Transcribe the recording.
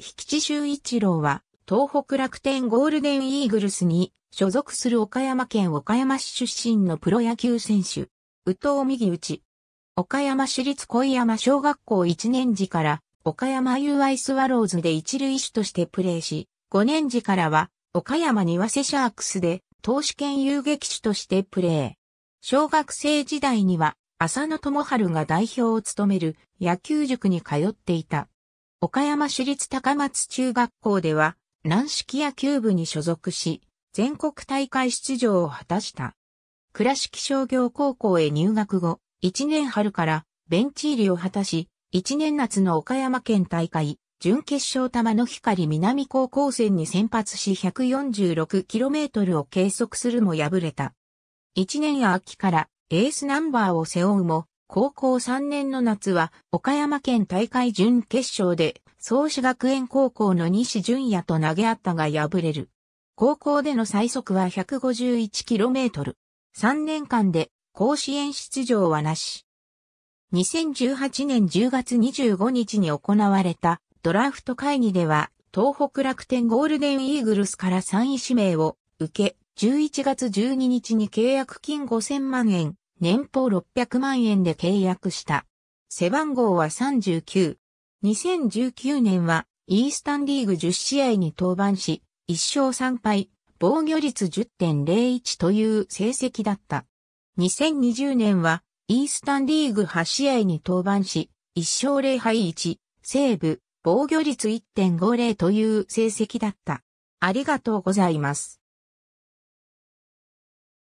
引地修一郎は、東北楽天ゴールデンイーグルスに所属する岡山県岡山市出身のプロ野球選手、宇藤右内。岡山市立小山小学校1年時から岡山 UI スワローズで一塁手としてプレーし、5年時からは岡山庭瀬シャークスで投手兼遊撃手としてプレー。小学生時代には浅野智春が代表を務める野球塾に通っていた。岡山市立高松中学校では、軟式野球部に所属し、全国大会出場を果たした。倉敷商業高校へ入学後、1年春からベンチ入りを果たし、1年夏の岡山県大会、準決勝玉の光南高校戦に先発し 146km を計測するも敗れた。1年秋からエースナンバーを背負うも、高校3年の夏は、岡山県大会準決勝で、創志学園高校の西淳也と投げ合ったが敗れる。高校での最速は 151km。3年間で甲子園出場はなし。2018年10月25日に行われたドラフト会議では、東北楽天ゴールデンイーグルスから3位指名を受け、11月12日に契約金5000万円、年俸600万円で契約した。背番号は39。2019年はイースタンリーグ10試合に登板し、1勝3敗、防御率10.01という成績だった。2020年はイースタンリーグ8試合に登板し、1勝0敗1、セーブ、防御率1.50という成績だった。ありがとうございます。